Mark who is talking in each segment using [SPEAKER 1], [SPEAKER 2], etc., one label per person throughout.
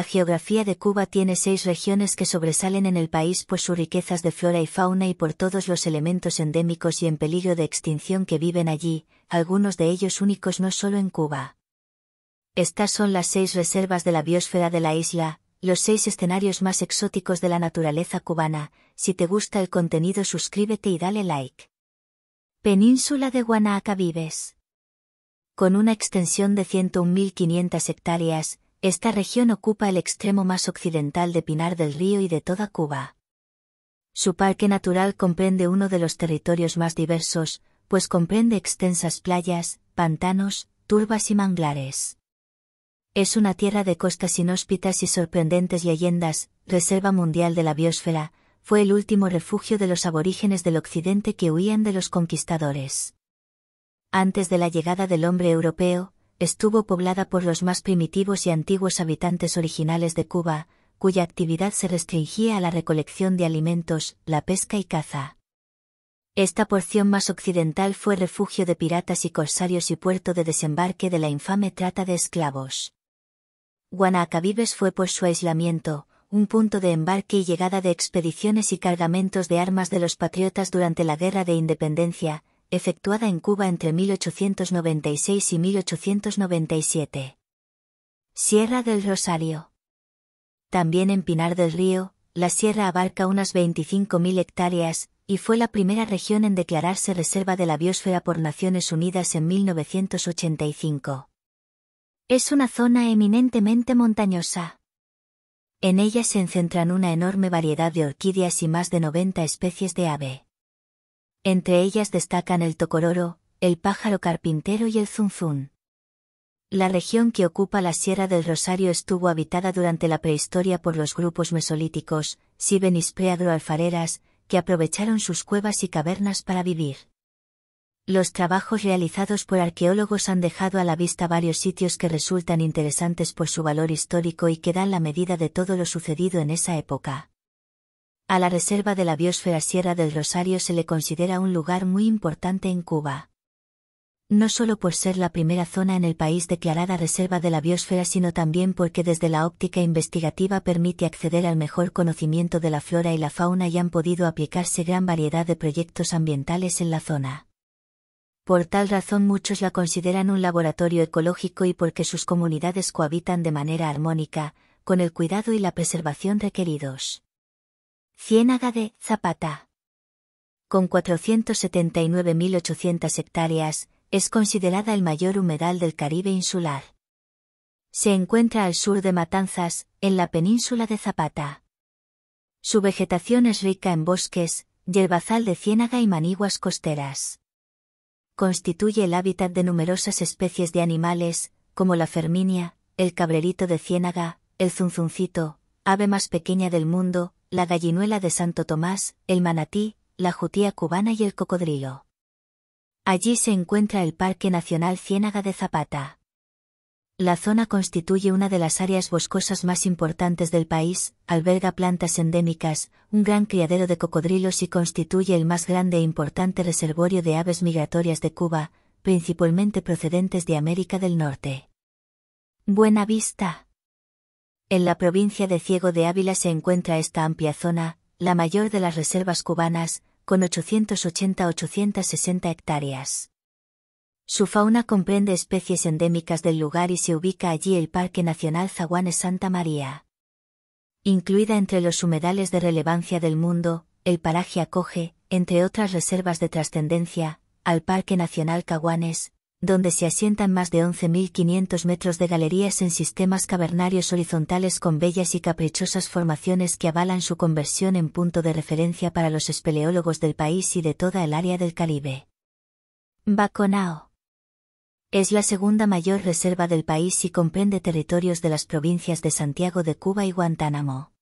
[SPEAKER 1] La geografía de Cuba tiene seis regiones que sobresalen en el país por pues sus riquezas de flora y fauna y por todos los elementos endémicos y en peligro de extinción que viven allí, algunos de ellos únicos no solo en Cuba. Estas son las seis reservas de la biosfera de la isla, los seis escenarios más exóticos de la naturaleza cubana, si te gusta el contenido suscríbete y dale like. Península de vives. Con una extensión de 101.500 hectáreas, esta región ocupa el extremo más occidental de Pinar del Río y de toda Cuba. Su parque natural comprende uno de los territorios más diversos, pues comprende extensas playas, pantanos, turbas y manglares. Es una tierra de costas inhóspitas y sorprendentes leyendas, reserva mundial de la biosfera, fue el último refugio de los aborígenes del occidente que huían de los conquistadores. Antes de la llegada del hombre europeo, estuvo poblada por los más primitivos y antiguos habitantes originales de Cuba, cuya actividad se restringía a la recolección de alimentos, la pesca y caza. Esta porción más occidental fue refugio de piratas y corsarios y puerto de desembarque de la infame trata de esclavos. Guanacabibes fue por su aislamiento, un punto de embarque y llegada de expediciones y cargamentos de armas de los patriotas durante la Guerra de Independencia, efectuada en Cuba entre 1896 y 1897. Sierra del Rosario. También en Pinar del Río, la sierra abarca unas 25.000 hectáreas, y fue la primera región en declararse Reserva de la Biosfera por Naciones Unidas en 1985. Es una zona eminentemente montañosa. En ella se centran una enorme variedad de orquídeas y más de 90 especies de ave. Entre ellas destacan el tocororo, el pájaro carpintero y el zunzun. La región que ocupa la Sierra del Rosario estuvo habitada durante la prehistoria por los grupos mesolíticos, sibenis preagroalfareras, que aprovecharon sus cuevas y cavernas para vivir. Los trabajos realizados por arqueólogos han dejado a la vista varios sitios que resultan interesantes por su valor histórico y que dan la medida de todo lo sucedido en esa época. A la reserva de la biosfera Sierra del Rosario se le considera un lugar muy importante en Cuba. No solo por ser la primera zona en el país declarada reserva de la biosfera, sino también porque desde la óptica investigativa permite acceder al mejor conocimiento de la flora y la fauna y han podido aplicarse gran variedad de proyectos ambientales en la zona. Por tal razón muchos la consideran un laboratorio ecológico y porque sus comunidades cohabitan de manera armónica, con el cuidado y la preservación requeridos. Ciénaga de Zapata. Con 479.800 hectáreas, es considerada el mayor humedal del Caribe insular. Se encuentra al sur de Matanzas, en la península de Zapata. Su vegetación es rica en bosques, yerbazal de ciénaga y maniguas costeras. Constituye el hábitat de numerosas especies de animales, como la ferminia, el cabrerito de ciénaga, el zunzuncito, ave más pequeña del mundo, la gallinuela de Santo Tomás, el manatí, la jutía cubana y el cocodrilo. Allí se encuentra el Parque Nacional Ciénaga de Zapata. La zona constituye una de las áreas boscosas más importantes del país, alberga plantas endémicas, un gran criadero de cocodrilos y constituye el más grande e importante reservorio de aves migratorias de Cuba, principalmente procedentes de América del Norte. Buena vista. En la provincia de Ciego de Ávila se encuentra esta amplia zona, la mayor de las reservas cubanas, con 880-860 hectáreas. Su fauna comprende especies endémicas del lugar y se ubica allí el Parque Nacional Zaguanes Santa María. Incluida entre los humedales de relevancia del mundo, el paraje acoge, entre otras reservas de trascendencia, al Parque Nacional Caguanes, donde se asientan más de 11.500 metros de galerías en sistemas cavernarios horizontales con bellas y caprichosas formaciones que avalan su conversión en punto de referencia para los espeleólogos del país y de toda el área del Caribe. Baconao. Es la segunda mayor reserva del país y comprende territorios de las provincias de Santiago de Cuba y Guantánamo.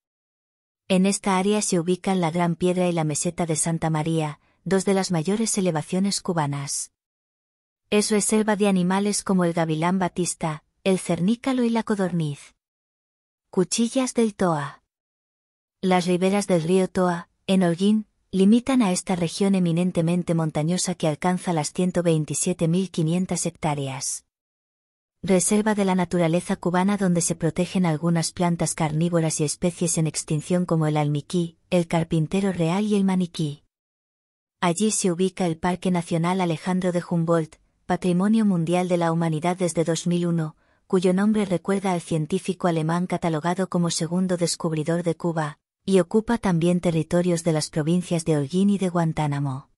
[SPEAKER 1] En esta área se ubican la Gran Piedra y la Meseta de Santa María, dos de las mayores elevaciones cubanas. Eso es reserva de animales como el gavilán batista, el cernícalo y la codorniz. Cuchillas del Toa. Las riberas del río Toa, en Holguín, limitan a esta región eminentemente montañosa que alcanza las 127.500 hectáreas. Reserva de la naturaleza cubana donde se protegen algunas plantas carnívoras y especies en extinción como el almiquí, el carpintero real y el maniquí. Allí se ubica el Parque Nacional Alejandro de Humboldt, Patrimonio Mundial de la Humanidad desde 2001, cuyo nombre recuerda al científico alemán catalogado como segundo descubridor de Cuba, y ocupa también territorios de las provincias de Holguín y de Guantánamo.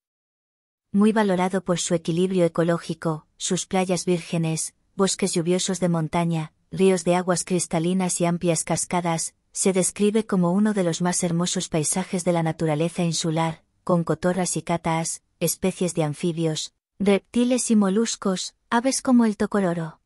[SPEAKER 1] Muy valorado por su equilibrio ecológico, sus playas vírgenes, bosques lluviosos de montaña, ríos de aguas cristalinas y amplias cascadas, se describe como uno de los más hermosos paisajes de la naturaleza insular, con cotorras y cátaas, especies de anfibios, reptiles y moluscos, aves como el tocororo.